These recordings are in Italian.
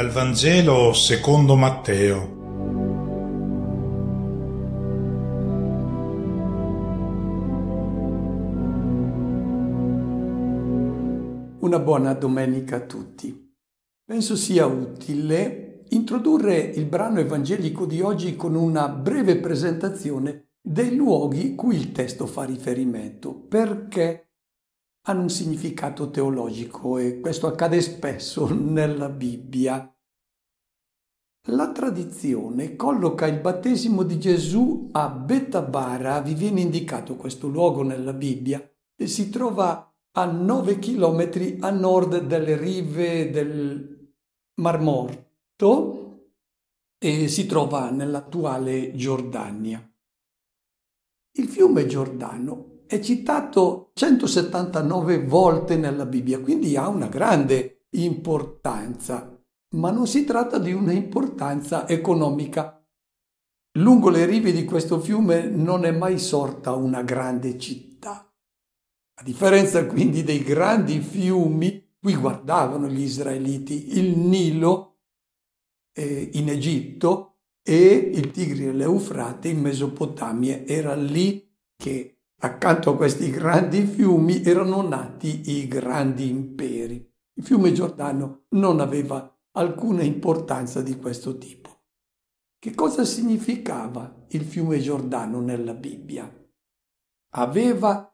Dal Vangelo secondo Matteo. Una buona domenica a tutti. Penso sia utile introdurre il brano evangelico di oggi con una breve presentazione dei luoghi cui il testo fa riferimento, perché hanno un significato teologico e questo accade spesso nella Bibbia. La tradizione colloca il battesimo di Gesù a Betabara, vi viene indicato questo luogo nella Bibbia, e si trova a 9 km a nord delle rive del Mar Morto e si trova nell'attuale Giordania. Il fiume Giordano è citato 179 volte nella Bibbia, quindi ha una grande importanza, ma non si tratta di una importanza economica. Lungo le rive di questo fiume non è mai sorta una grande città. A differenza quindi dei grandi fiumi, qui guardavano gli israeliti il Nilo eh, in Egitto e il Tigri e l'Eufrate in Mesopotamia. Era lì che Accanto a questi grandi fiumi erano nati i grandi imperi. Il fiume Giordano non aveva alcuna importanza di questo tipo. Che cosa significava il fiume Giordano nella Bibbia? Aveva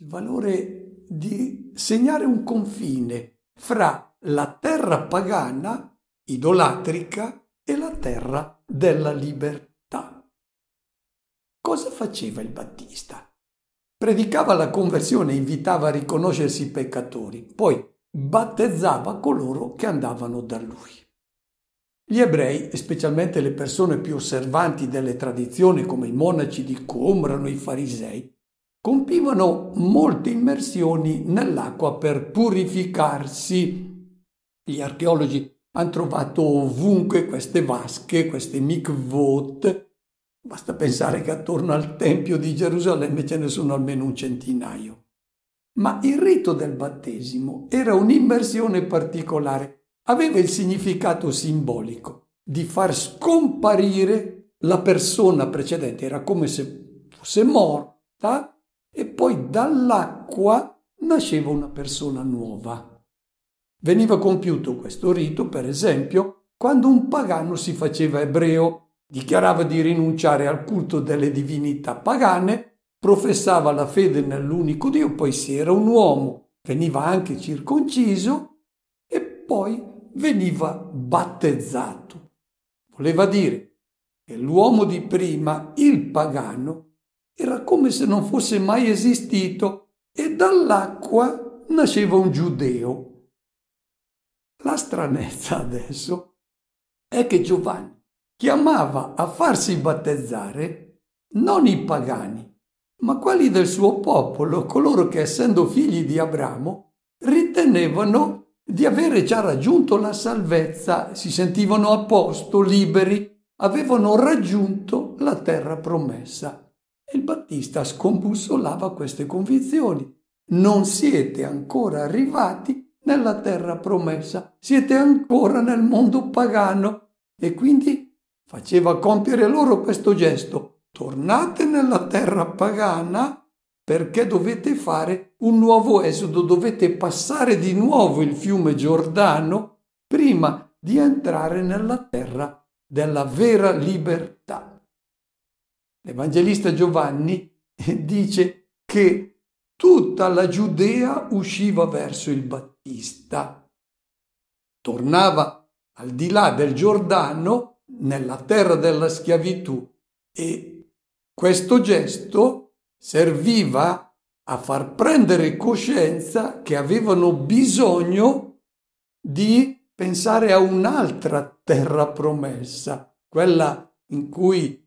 il valore di segnare un confine fra la terra pagana, idolatrica, e la terra della libertà. Cosa faceva il Battista? Predicava la conversione, invitava a riconoscersi i peccatori, poi battezzava coloro che andavano da lui. Gli ebrei, specialmente le persone più osservanti delle tradizioni come i monaci di Combrano, i farisei, compivano molte immersioni nell'acqua per purificarsi. Gli archeologi hanno trovato ovunque queste vasche, queste mikvot, Basta pensare che attorno al Tempio di Gerusalemme ce ne sono almeno un centinaio. Ma il rito del battesimo era un'immersione particolare, aveva il significato simbolico di far scomparire la persona precedente, era come se fosse morta e poi dall'acqua nasceva una persona nuova. Veniva compiuto questo rito, per esempio, quando un pagano si faceva ebreo dichiarava di rinunciare al culto delle divinità pagane, professava la fede nell'unico Dio, poi si era un uomo, veniva anche circonciso e poi veniva battezzato. Voleva dire che l'uomo di prima, il pagano, era come se non fosse mai esistito e dall'acqua nasceva un giudeo. La stranezza adesso è che Giovanni chiamava a farsi battezzare non i pagani, ma quelli del suo popolo, coloro che essendo figli di Abramo ritenevano di avere già raggiunto la salvezza, si sentivano a posto, liberi, avevano raggiunto la terra promessa. E il Battista scombussolava queste convinzioni. Non siete ancora arrivati nella terra promessa, siete ancora nel mondo pagano e quindi faceva compiere loro questo gesto. Tornate nella terra pagana perché dovete fare un nuovo esodo, dovete passare di nuovo il fiume Giordano prima di entrare nella terra della vera libertà. L'Evangelista Giovanni dice che tutta la Giudea usciva verso il Battista, tornava al di là del Giordano nella terra della schiavitù e questo gesto serviva a far prendere coscienza che avevano bisogno di pensare a un'altra terra promessa, quella in cui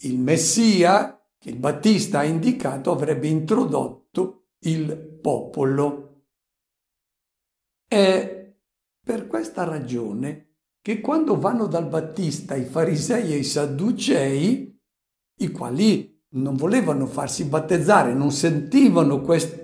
il Messia, che il Battista ha indicato, avrebbe introdotto il popolo. E per questa ragione che quando vanno dal Battista i farisei e i sadducei, i quali non volevano farsi battezzare, non sentivano questo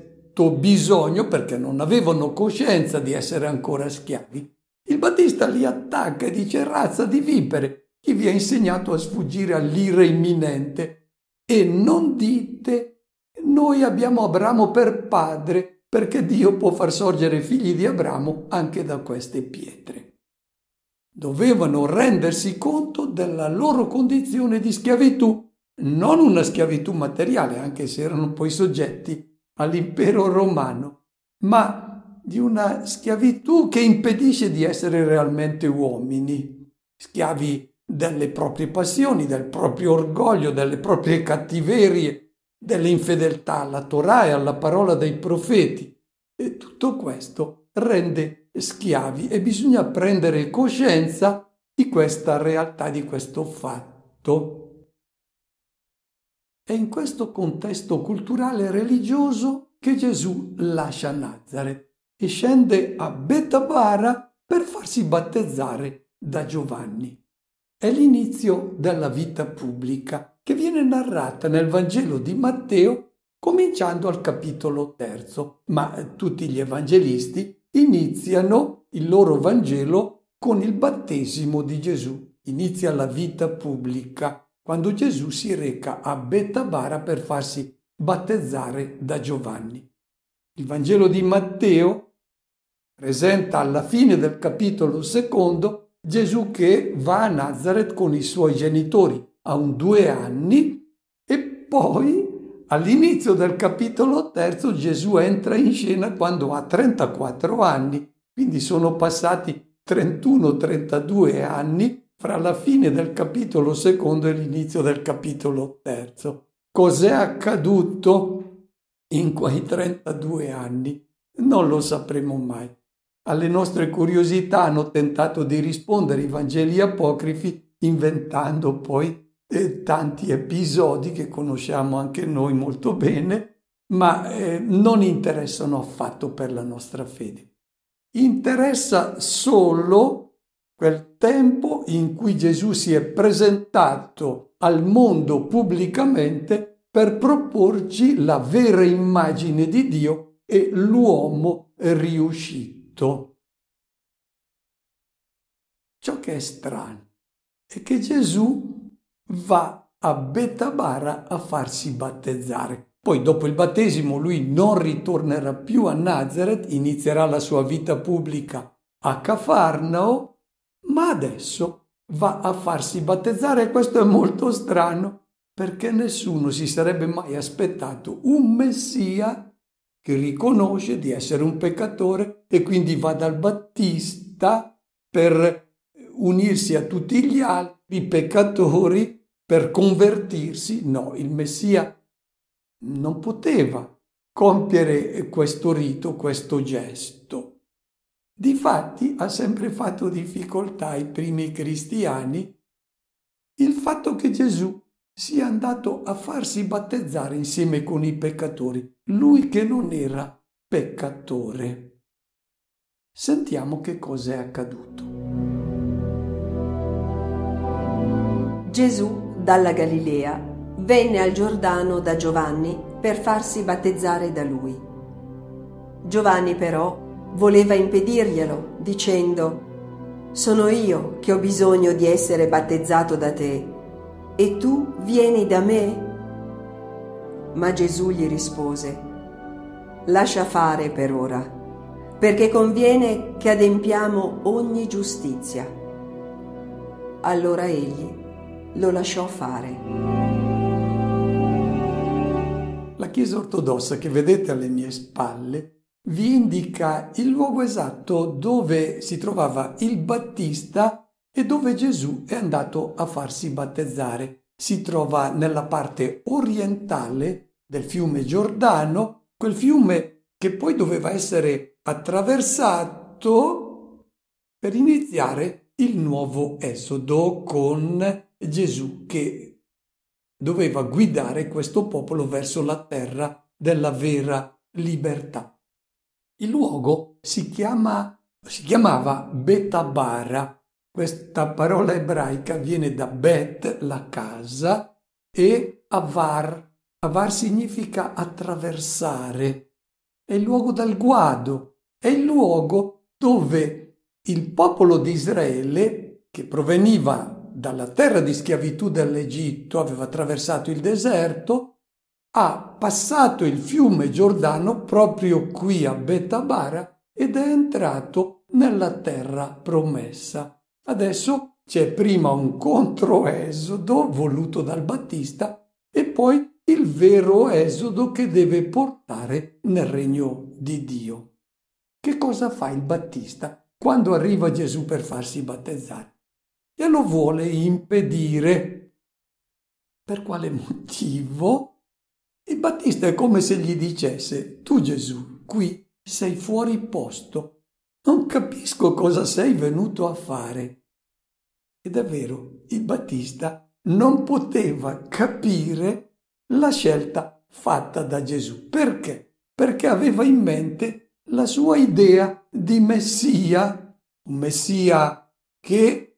bisogno perché non avevano coscienza di essere ancora schiavi, il Battista li attacca e dice razza di vipere, chi vi ha insegnato a sfuggire all'ira imminente? E non dite, noi abbiamo Abramo per padre, perché Dio può far sorgere figli di Abramo anche da queste pietre dovevano rendersi conto della loro condizione di schiavitù, non una schiavitù materiale, anche se erano poi soggetti all'impero romano, ma di una schiavitù che impedisce di essere realmente uomini, schiavi delle proprie passioni, del proprio orgoglio, delle proprie cattiverie, dell'infedeltà alla Torah e alla parola dei profeti. E tutto questo rende schiavi e bisogna prendere coscienza di questa realtà, di questo fatto. È in questo contesto culturale e religioso che Gesù lascia Nazareth e scende a Betabara per farsi battezzare da Giovanni. È l'inizio della vita pubblica che viene narrata nel Vangelo di Matteo cominciando al capitolo terzo, ma tutti gli evangelisti iniziano il loro Vangelo con il battesimo di Gesù. Inizia la vita pubblica quando Gesù si reca a Betabara per farsi battezzare da Giovanni. Il Vangelo di Matteo presenta alla fine del capitolo secondo Gesù che va a Nazareth con i suoi genitori a un due anni e poi All'inizio del capitolo terzo Gesù entra in scena quando ha 34 anni, quindi sono passati 31-32 anni fra la fine del capitolo secondo e l'inizio del capitolo terzo. Cos'è accaduto in quei 32 anni? Non lo sapremo mai. Alle nostre curiosità hanno tentato di rispondere i Vangeli apocrifi inventando poi eh, tanti episodi che conosciamo anche noi molto bene, ma eh, non interessano affatto per la nostra fede. Interessa solo quel tempo in cui Gesù si è presentato al mondo pubblicamente per proporci la vera immagine di Dio e l'uomo riuscito. Ciò che è strano è che Gesù va a Betabara a farsi battezzare. Poi dopo il battesimo lui non ritornerà più a Nazareth, inizierà la sua vita pubblica a Cafarnao, ma adesso va a farsi battezzare e questo è molto strano perché nessuno si sarebbe mai aspettato un messia che riconosce di essere un peccatore e quindi va dal battista per unirsi a tutti gli altri peccatori per convertirsi, no, il Messia non poteva compiere questo rito, questo gesto. Difatti ha sempre fatto difficoltà ai primi cristiani il fatto che Gesù sia andato a farsi battezzare insieme con i peccatori, lui che non era peccatore. Sentiamo che cosa è accaduto. Gesù dalla Galilea, venne al Giordano da Giovanni per farsi battezzare da lui. Giovanni però voleva impedirglielo, dicendo, Sono io che ho bisogno di essere battezzato da te, e tu vieni da me? Ma Gesù gli rispose, Lascia fare per ora, perché conviene che adempiamo ogni giustizia. Allora egli lo lasciò fare. La chiesa ortodossa che vedete alle mie spalle vi indica il luogo esatto dove si trovava il Battista e dove Gesù è andato a farsi battezzare. Si trova nella parte orientale del fiume Giordano, quel fiume che poi doveva essere attraversato per iniziare il nuovo esodo con Gesù che doveva guidare questo popolo verso la terra della vera libertà. Il luogo si, chiama, si chiamava Betabara. Questa parola ebraica viene da Bet, la casa, e Avar. Avar significa attraversare. È il luogo del guado, è il luogo dove il popolo di Israele, che proveniva dalla terra di schiavitù dell'Egitto, aveva attraversato il deserto, ha passato il fiume Giordano proprio qui a Betabara ed è entrato nella terra promessa. Adesso c'è prima un controesodo voluto dal Battista e poi il vero esodo che deve portare nel regno di Dio. Che cosa fa il Battista quando arriva Gesù per farsi battezzare? e lo vuole impedire. Per quale motivo? Il Battista è come se gli dicesse, tu Gesù, qui sei fuori posto, non capisco cosa sei venuto a fare. E davvero, il Battista non poteva capire la scelta fatta da Gesù. Perché? Perché aveva in mente la sua idea di Messia, un Messia che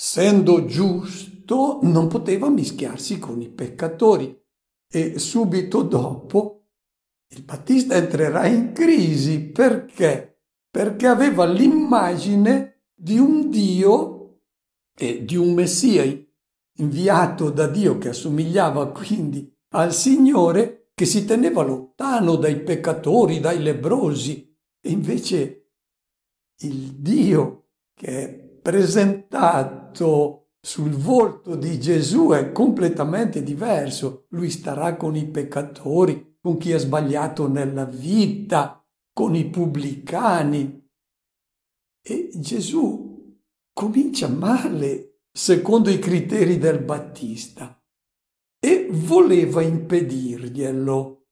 essendo giusto, non poteva mischiarsi con i peccatori e subito dopo il Battista entrerà in crisi perché? Perché aveva l'immagine di un Dio e di un Messia inviato da Dio che assomigliava quindi al Signore che si teneva lontano dai peccatori, dai lebrosi e invece il Dio che è presentato scritto sul volto di Gesù è completamente diverso. Lui starà con i peccatori, con chi ha sbagliato nella vita, con i pubblicani. E Gesù comincia male, secondo i criteri del Battista, e voleva impedirglielo.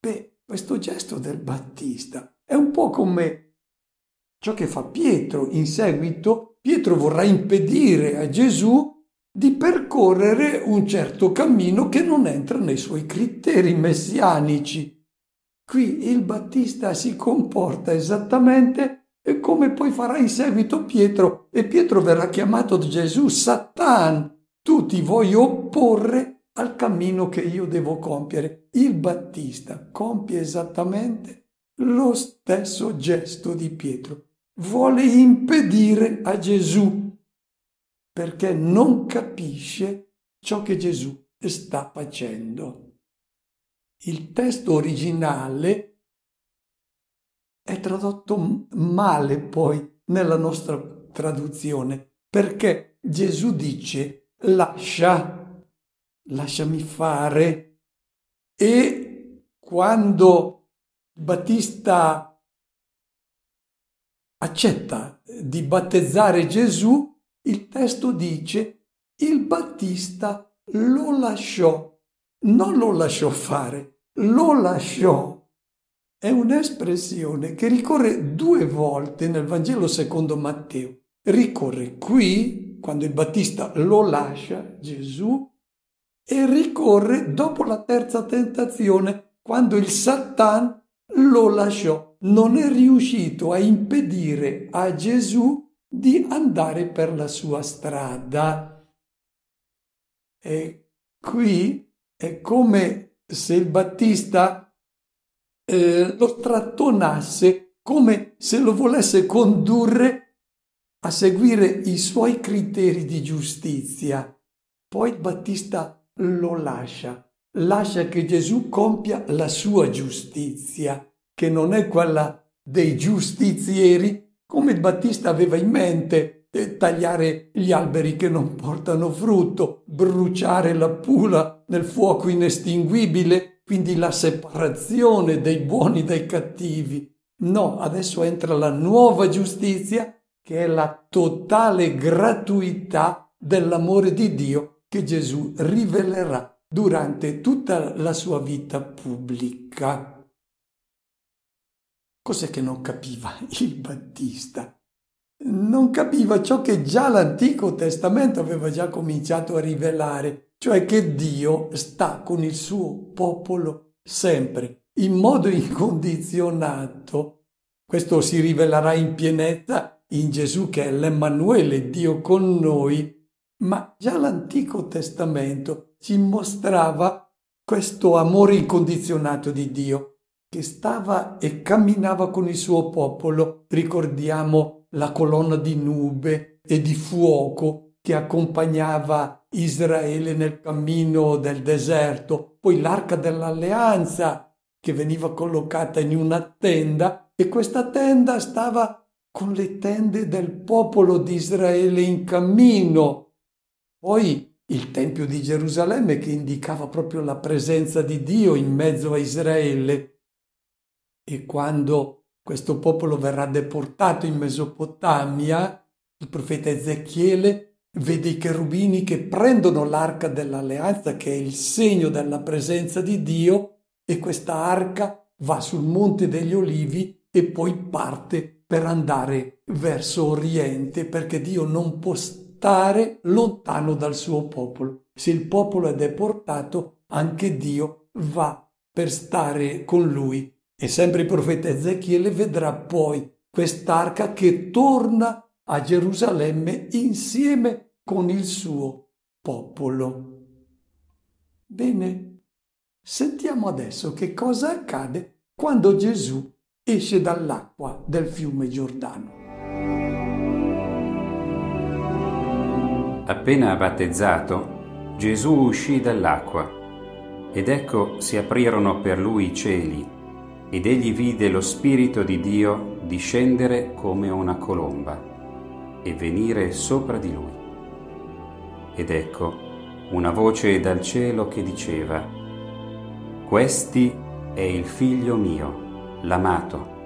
Beh, questo gesto del Battista è un po' come ciò che fa Pietro in seguito Pietro vorrà impedire a Gesù di percorrere un certo cammino che non entra nei suoi criteri messianici. Qui il Battista si comporta esattamente come poi farà in seguito Pietro, e Pietro verrà chiamato Gesù Satan, tu ti vuoi opporre al cammino che io devo compiere. Il Battista compie esattamente lo stesso gesto di Pietro vuole impedire a Gesù perché non capisce ciò che Gesù sta facendo. Il testo originale è tradotto male poi nella nostra traduzione perché Gesù dice lascia, lasciami fare e quando Battista accetta di battezzare Gesù, il testo dice il Battista lo lasciò, non lo lasciò fare, lo lasciò. È un'espressione che ricorre due volte nel Vangelo secondo Matteo. Ricorre qui, quando il Battista lo lascia Gesù, e ricorre dopo la terza tentazione, quando il Satan lo lasciò. Non è riuscito a impedire a Gesù di andare per la sua strada. E qui è come se il Battista eh, lo trattonasse, come se lo volesse condurre a seguire i suoi criteri di giustizia. Poi il Battista lo lascia lascia che Gesù compia la sua giustizia, che non è quella dei giustizieri, come il Battista aveva in mente tagliare gli alberi che non portano frutto, bruciare la pula nel fuoco inestinguibile, quindi la separazione dei buoni dai cattivi. No, adesso entra la nuova giustizia, che è la totale gratuità dell'amore di Dio che Gesù rivelerà durante tutta la sua vita pubblica. Cos'è che non capiva il Battista? Non capiva ciò che già l'Antico Testamento aveva già cominciato a rivelare, cioè che Dio sta con il suo popolo sempre, in modo incondizionato. Questo si rivelerà in pienezza in Gesù che è l'Emanuele, Dio con noi, ma già l'Antico Testamento ci mostrava questo amore incondizionato di Dio che stava e camminava con il suo popolo. Ricordiamo la colonna di nube e di fuoco che accompagnava Israele nel cammino del deserto, poi l'arca dell'alleanza che veniva collocata in una tenda e questa tenda stava con le tende del popolo di Israele in cammino. Poi il Tempio di Gerusalemme che indicava proprio la presenza di Dio in mezzo a Israele. E quando questo popolo verrà deportato in Mesopotamia, il profeta Ezechiele vede i cherubini che prendono l'arca dell'alleanza, che è il segno della presenza di Dio, e questa arca va sul Monte degli Olivi e poi parte per andare verso Oriente, perché Dio non, può stare stare lontano dal suo popolo. Se il popolo è deportato, anche Dio va per stare con lui. E sempre il profeta Ezechiele vedrà poi quest'arca che torna a Gerusalemme insieme con il suo popolo. Bene, sentiamo adesso che cosa accade quando Gesù esce dall'acqua del fiume Giordano. appena battezzato, Gesù uscì dall'acqua, ed ecco si aprirono per lui i cieli, ed egli vide lo Spirito di Dio discendere come una colomba e venire sopra di lui. Ed ecco una voce dal cielo che diceva, Questi è il figlio mio, l'amato,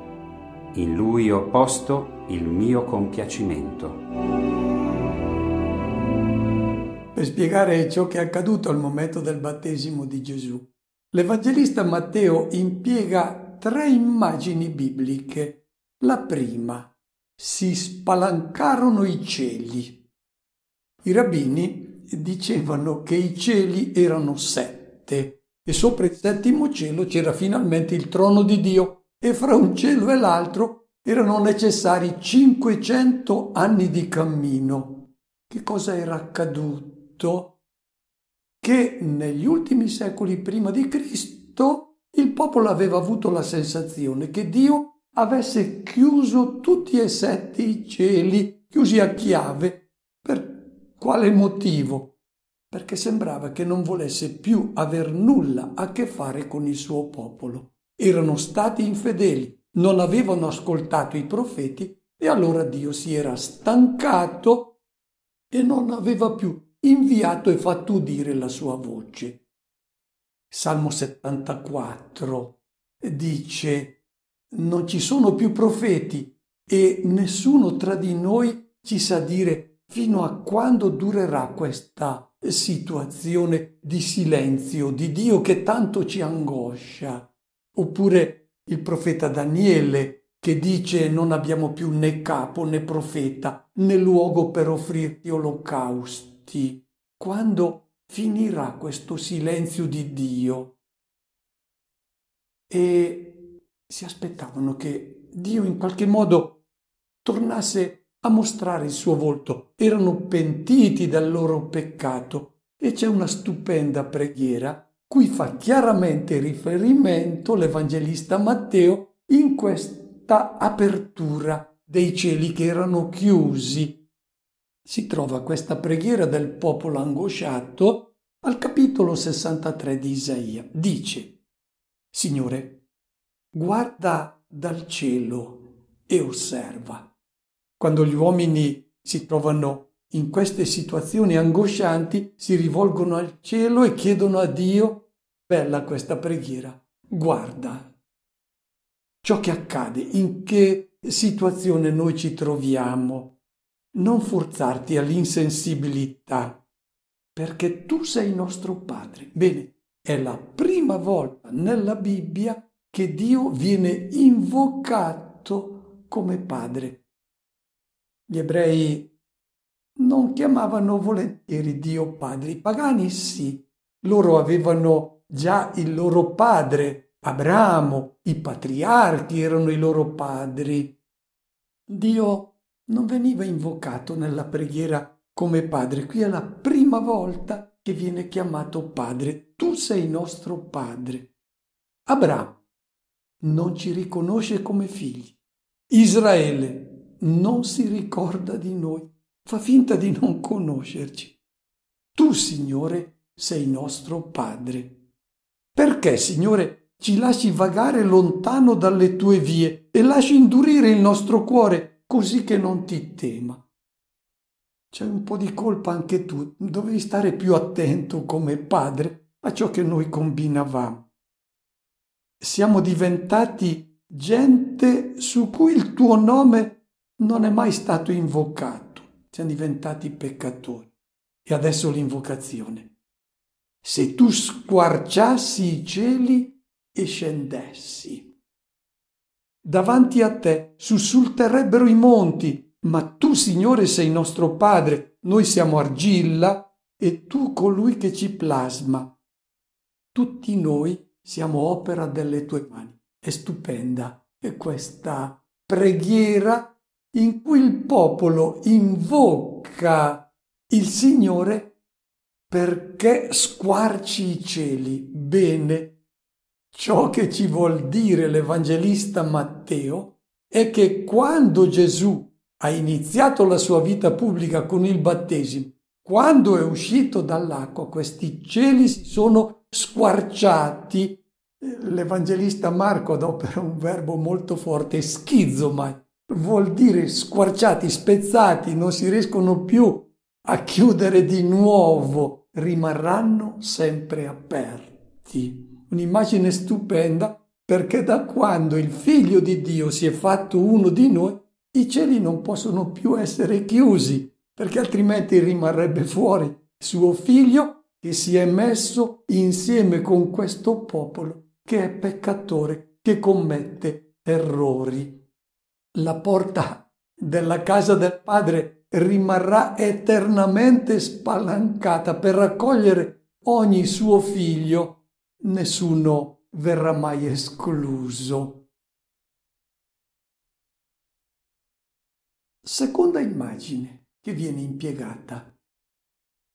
in lui ho posto il mio compiacimento per spiegare ciò che è accaduto al momento del battesimo di Gesù. L'Evangelista Matteo impiega tre immagini bibliche. La prima, si spalancarono i cieli. I rabbini dicevano che i cieli erano sette e sopra il settimo cielo c'era finalmente il trono di Dio e fra un cielo e l'altro erano necessari 500 anni di cammino. Che cosa era accaduto? scritto che negli ultimi secoli prima di Cristo il popolo aveva avuto la sensazione che Dio avesse chiuso tutti e sette i cieli, chiusi a chiave. Per quale motivo? Perché sembrava che non volesse più aver nulla a che fare con il suo popolo. Erano stati infedeli, non avevano ascoltato i profeti e allora Dio si era stancato e non aveva più inviato e fatto udire la sua voce. Salmo 74 dice, non ci sono più profeti e nessuno tra di noi ci sa dire fino a quando durerà questa situazione di silenzio di Dio che tanto ci angoscia. Oppure il profeta Daniele che dice non abbiamo più né capo né profeta né luogo per offrirti olocausto tutti quando finirà questo silenzio di Dio. E si aspettavano che Dio in qualche modo tornasse a mostrare il suo volto. Erano pentiti dal loro peccato e c'è una stupenda preghiera cui fa chiaramente riferimento l'Evangelista Matteo in questa apertura dei cieli che erano chiusi si trova questa preghiera del popolo angosciato al capitolo 63 di Isaia. Dice, Signore, guarda dal cielo e osserva. Quando gli uomini si trovano in queste situazioni angoscianti, si rivolgono al cielo e chiedono a Dio, bella questa preghiera, guarda ciò che accade, in che situazione noi ci troviamo non forzarti all'insensibilità, perché tu sei nostro Padre. Bene, è la prima volta nella Bibbia che Dio viene invocato come Padre. Gli ebrei non chiamavano volentieri Dio Padre, i pagani sì, loro avevano già il loro padre, Abramo, i patriarchi erano i loro padri. Dio non veniva invocato nella preghiera come padre. Qui è la prima volta che viene chiamato padre. Tu sei nostro padre. Abramo non ci riconosce come figli. Israele non si ricorda di noi, fa finta di non conoscerci. Tu, Signore, sei nostro Padre. Perché, Signore, ci lasci vagare lontano dalle tue vie e lasci indurire il nostro cuore così che non ti tema. C'è un po' di colpa anche tu, dovevi stare più attento come padre a ciò che noi combinavamo. Siamo diventati gente su cui il tuo nome non è mai stato invocato, siamo diventati peccatori. E adesso l'invocazione. Se tu squarciassi i cieli e scendessi. Davanti a te sussulterebbero i monti, ma tu, Signore, sei nostro Padre, noi siamo argilla e tu colui che ci plasma. Tutti noi siamo opera delle tue mani. È stupenda è questa preghiera in cui il popolo invoca il Signore perché squarci i cieli. Bene, Ciò che ci vuol dire l'Evangelista Matteo è che quando Gesù ha iniziato la sua vita pubblica con il battesimo, quando è uscito dall'acqua, questi cieli si sono squarciati. L'Evangelista Marco adopera un verbo molto forte, schizomai, vuol dire squarciati, spezzati, non si riescono più a chiudere di nuovo, rimarranno sempre aperti un'immagine stupenda perché da quando il figlio di Dio si è fatto uno di noi, i cieli non possono più essere chiusi, perché altrimenti rimarrebbe fuori suo figlio che si è messo insieme con questo popolo che è peccatore, che commette errori. La porta della casa del Padre rimarrà eternamente spalancata per raccogliere ogni suo figlio nessuno verrà mai escluso. Seconda immagine che viene impiegata.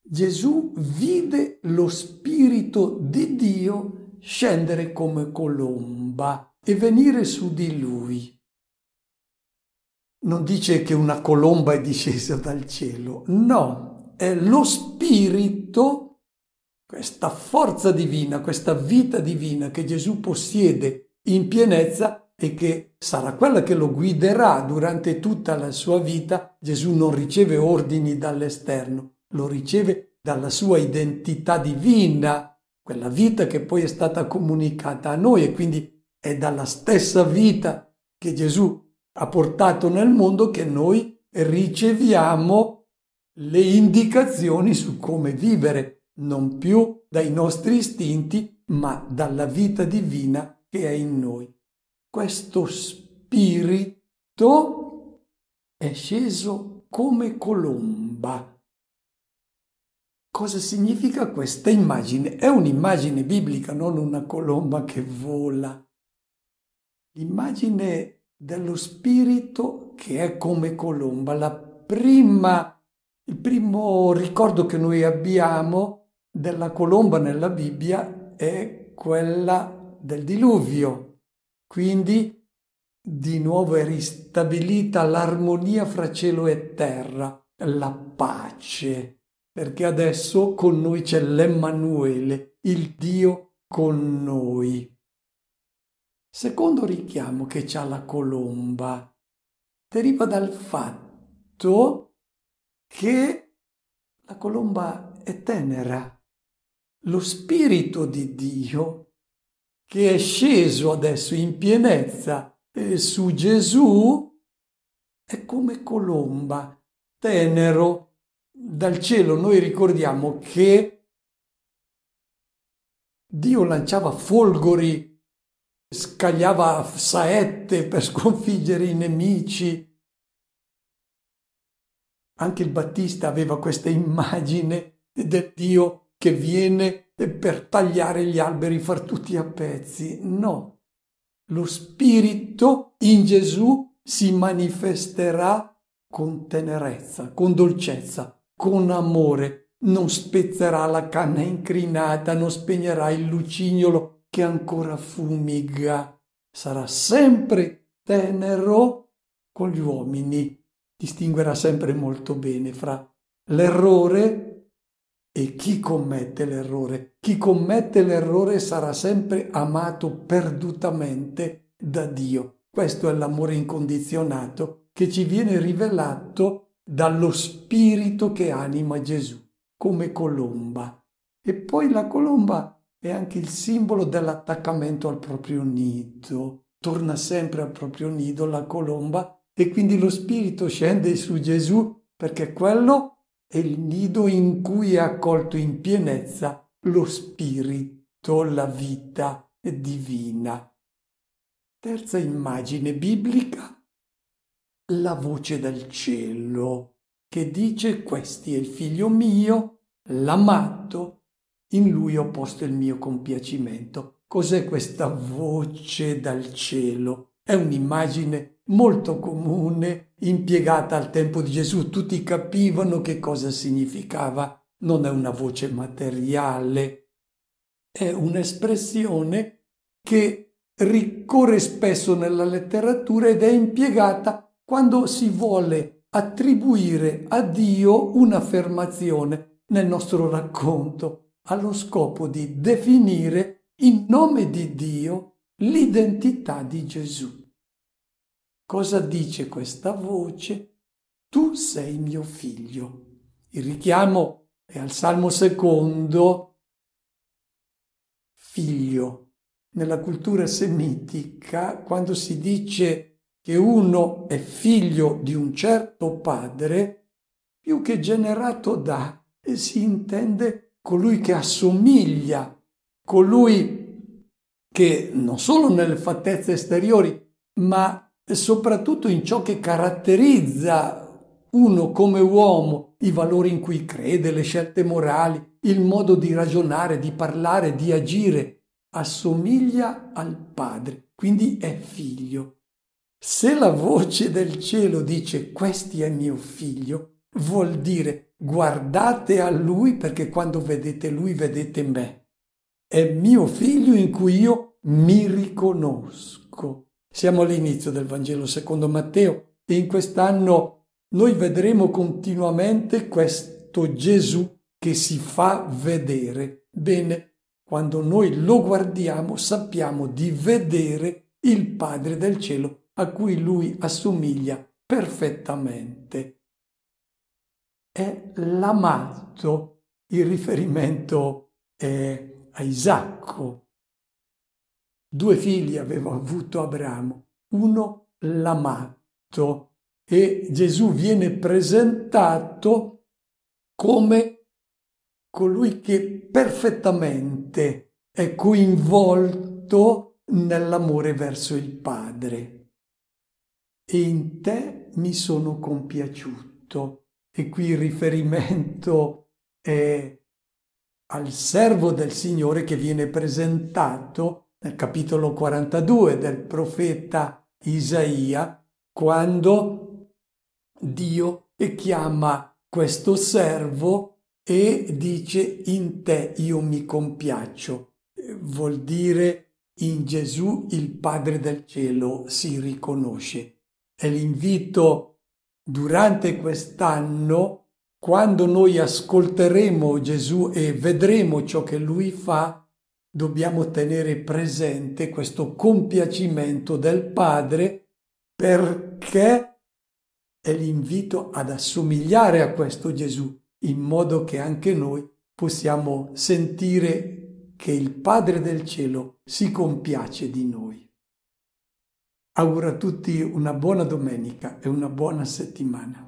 Gesù vide lo Spirito di Dio scendere come colomba e venire su di lui. Non dice che una colomba è discesa dal cielo, no, è lo Spirito questa forza divina, questa vita divina che Gesù possiede in pienezza e che sarà quella che lo guiderà durante tutta la sua vita, Gesù non riceve ordini dall'esterno, lo riceve dalla sua identità divina, quella vita che poi è stata comunicata a noi e quindi è dalla stessa vita che Gesù ha portato nel mondo che noi riceviamo le indicazioni su come vivere non più dai nostri istinti, ma dalla vita divina che è in noi. Questo spirito è sceso come colomba. Cosa significa questa immagine? È un'immagine biblica, non una colomba che vola. L'immagine dello spirito che è come colomba, la prima il primo ricordo che noi abbiamo della colomba nella Bibbia è quella del diluvio. Quindi di nuovo è ristabilita l'armonia fra cielo e terra, la pace, perché adesso con noi c'è l'Emmanuele, il Dio con noi. Secondo richiamo che c'ha la colomba deriva dal fatto che la colomba è tenera lo Spirito di Dio che è sceso adesso in pienezza eh, su Gesù è come colomba, tenero. Dal cielo noi ricordiamo che Dio lanciava folgori, scagliava saette per sconfiggere i nemici. Anche il Battista aveva questa immagine del Dio che viene per tagliare gli alberi, far tutti a pezzi. No, lo Spirito in Gesù si manifesterà con tenerezza, con dolcezza, con amore. Non spezzerà la canna incrinata, non spegnerà il lucignolo che ancora fumiga. Sarà sempre tenero con gli uomini. Distinguerà sempre molto bene fra l'errore e chi commette l'errore. Chi commette l'errore sarà sempre amato perdutamente da Dio. Questo è l'amore incondizionato che ci viene rivelato dallo spirito che anima Gesù, come colomba. E poi la colomba è anche il simbolo dell'attaccamento al proprio nido. Torna sempre al proprio nido la colomba e quindi lo spirito scende su Gesù perché quello è il nido in cui è accolto in pienezza lo spirito, la vita divina. Terza immagine biblica, la voce dal cielo che dice questi è il figlio mio, l'amato, in lui ho posto il mio compiacimento. Cos'è questa voce dal cielo? È un'immagine molto comune impiegata al tempo di Gesù, tutti capivano che cosa significava. Non è una voce materiale, è un'espressione che ricorre spesso nella letteratura ed è impiegata quando si vuole attribuire a Dio un'affermazione nel nostro racconto, allo scopo di definire in nome di Dio l'identità di Gesù. Cosa dice questa voce? Tu sei mio figlio. Il richiamo è al Salmo secondo, figlio. Nella cultura semitica, quando si dice che uno è figlio di un certo padre, più che generato da, eh, si intende colui che assomiglia, colui che non solo nelle fattezze esteriori, ma e soprattutto in ciò che caratterizza uno come uomo, i valori in cui crede, le scelte morali, il modo di ragionare, di parlare, di agire, assomiglia al padre, quindi è figlio. Se la voce del cielo dice questi è mio figlio, vuol dire guardate a lui perché quando vedete lui vedete me. È mio figlio in cui io mi riconosco. Siamo all'inizio del Vangelo secondo Matteo e in quest'anno noi vedremo continuamente questo Gesù che si fa vedere. Bene, quando noi lo guardiamo sappiamo di vedere il Padre del cielo a cui lui assomiglia perfettamente. È l'amato il riferimento è a Isacco, Due figli aveva avuto Abramo, uno l'amato e Gesù viene presentato come colui che perfettamente è coinvolto nell'amore verso il Padre. E in te mi sono compiaciuto. E qui il riferimento è al servo del Signore che viene presentato nel capitolo 42 del profeta Isaia, quando Dio chiama questo servo e dice in te io mi compiaccio. Vuol dire in Gesù il Padre del cielo si riconosce. E l'invito durante quest'anno, quando noi ascolteremo Gesù e vedremo ciò che lui fa, dobbiamo tenere presente questo compiacimento del Padre perché è l'invito ad assomigliare a questo Gesù in modo che anche noi possiamo sentire che il Padre del cielo si compiace di noi. Auguro a tutti una buona domenica e una buona settimana.